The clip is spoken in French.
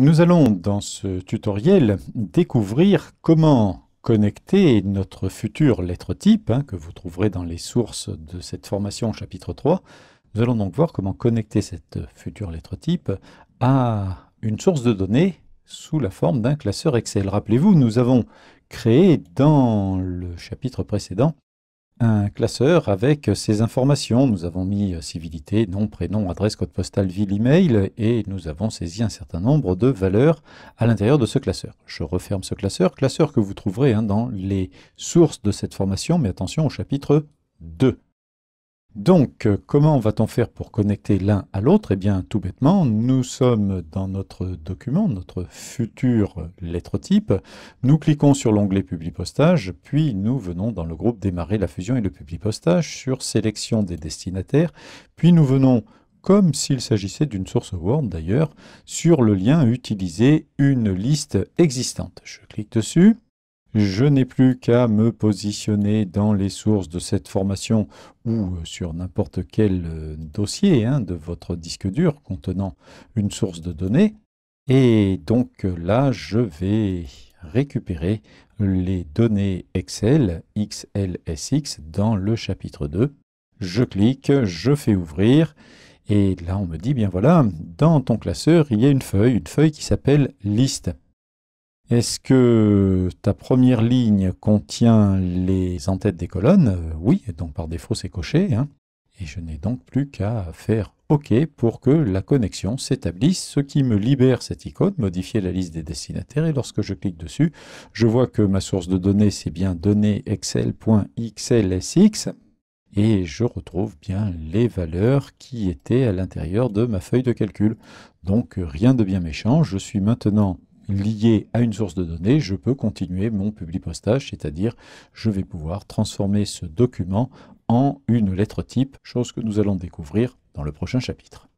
Nous allons dans ce tutoriel découvrir comment connecter notre futur lettre type, hein, que vous trouverez dans les sources de cette formation chapitre 3. Nous allons donc voir comment connecter cette future lettre type à une source de données sous la forme d'un classeur Excel. Rappelez-vous, nous avons créé dans le chapitre précédent un classeur avec ces informations. Nous avons mis euh, civilité, nom, prénom, adresse, code postal, ville, email et nous avons saisi un certain nombre de valeurs à l'intérieur de ce classeur. Je referme ce classeur, classeur que vous trouverez hein, dans les sources de cette formation, mais attention au chapitre 2. Donc, euh, comment va-t-on faire pour connecter l'un à l'autre Eh bien, tout bêtement, nous sommes dans notre document, notre futur lettre type. Nous cliquons sur l'onglet Publipostage, puis nous venons dans le groupe Démarrer la fusion et le Publipostage sur Sélection des destinataires, puis nous venons comme s'il s'agissait d'une source Word d'ailleurs, sur le lien Utiliser une liste existante. Je clique dessus. Je n'ai plus qu'à me positionner dans les sources de cette formation ou euh, sur n'importe quel euh, dossier hein, de votre disque dur contenant une source de données. Et donc euh, là, je vais récupérer les données Excel XLSX dans le chapitre 2. Je clique, je fais ouvrir. Et là, on me dit, bien voilà, dans ton classeur, il y a une feuille, une feuille qui s'appelle liste. Est-ce que ta première ligne contient les entêtes des colonnes euh, Oui, donc par défaut c'est coché. Hein. Et je n'ai donc plus qu'à faire OK pour que la connexion s'établisse, ce qui me libère cette icône, modifier la liste des destinataires, et lorsque je clique dessus, je vois que ma source de données, c'est bien données excel.xlsx, et je retrouve bien les valeurs qui étaient à l'intérieur de ma feuille de calcul. Donc rien de bien méchant, je suis maintenant lié à une source de données, je peux continuer mon publipostage, c'est-à-dire je vais pouvoir transformer ce document en une lettre type, chose que nous allons découvrir dans le prochain chapitre.